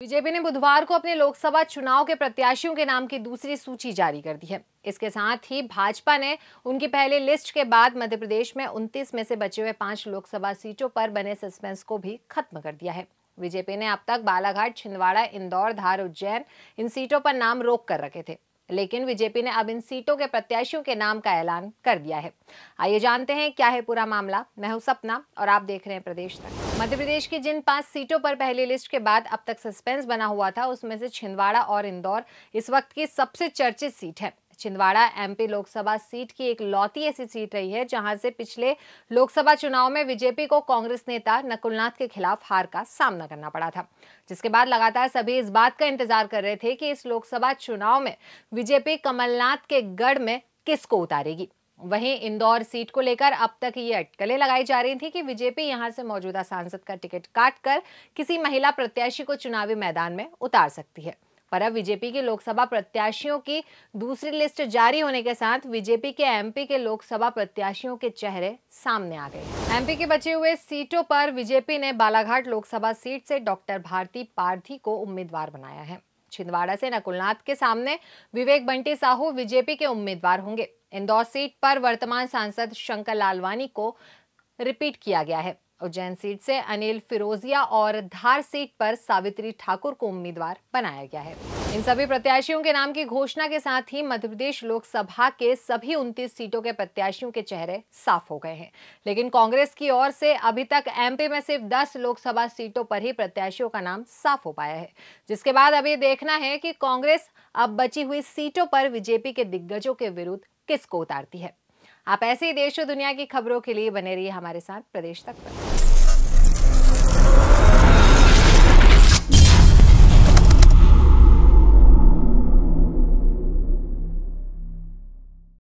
BJP ने बुधवार को अपने लोकसभा चुनाव के प्रत्याशियों के नाम की दूसरी सूची जारी कर दी है इसके साथ ही भाजपा ने उनकी पहले लिस्ट के बाद मध्य प्रदेश में उनतीस में से बचे हुए पांच लोकसभा सीटों पर बने सस्पेंस को भी खत्म कर दिया है बीजेपी ने अब तक बालाघाट छिंदवाड़ा इंदौर धार उज्जैन इन सीटों पर नाम रोक कर रखे थे लेकिन बीजेपी ने अब इन सीटों के प्रत्याशियों के नाम का ऐलान कर दिया है आइए जानते हैं क्या है पूरा मामला मैं हूं सपना और आप देख रहे हैं प्रदेश तक मध्य प्रदेश की जिन पांच सीटों पर पहली लिस्ट के बाद अब तक सस्पेंस बना हुआ था उसमें से छिंदवाड़ा और इंदौर इस वक्त की सबसे चर्चित सीट है छिंदवाड़ा एमपी लोकसभा सीट की एक लौती ऐसी सीट रही है जहां से पिछले लोकसभा चुनाव में बीजेपी को कांग्रेस नेता नकुलनाथ के खिलाफ हार का सामना करना पड़ा था जिसके बाद लगातार सभी इस बात का इंतजार कर रहे थे कि इस लोकसभा चुनाव में बीजेपी कमलनाथ के गढ़ में किसको उतारेगी वहीं इंदौर सीट को लेकर अब तक ये अटकलें लगाई जा रही थी कि बीजेपी यहां से मौजूदा सांसद का टिकट काटकर किसी महिला प्रत्याशी को चुनावी मैदान में उतार सकती है पर अब बीजेपी के लोकसभा प्रत्याशियों की दूसरी लिस्ट जारी होने के साथ बीजेपी के एमपी के लोकसभा प्रत्याशियों के चेहरे सामने आ गए एमपी के बचे हुए सीटों पर बीजेपी ने बालाघाट लोकसभा सीट से डॉक्टर भारती पार्थी को उम्मीदवार बनाया है छिंदवाड़ा से नकुलनाथ के सामने विवेक बंटी साहू बीजेपी के उम्मीदवार होंगे इंदौर सीट पर वर्तमान सांसद शंकर लालवानी को रिपीट किया गया है उज्जैन सीट से अनिल फिरोजिया और धार सीट पर सावित्री ठाकुर को उम्मीदवार बनाया गया है इन सभी प्रत्याशियों के नाम की घोषणा के साथ ही मध्य प्रदेश लोकसभा के सभी 29 सीटों के प्रत्याशियों के चेहरे साफ हो गए हैं लेकिन कांग्रेस की ओर से अभी तक एमपी में सिर्फ 10 लोकसभा सीटों पर ही प्रत्याशियों का नाम साफ हो पाया है जिसके बाद अब ये देखना है कि कांग्रेस अब बची हुई सीटों पर बीजेपी के दिग्गजों के विरुद्ध किसको उतारती है आप ऐसे ही देश और दुनिया की खबरों के लिए बने रहिए हमारे साथ प्रदेश तक पर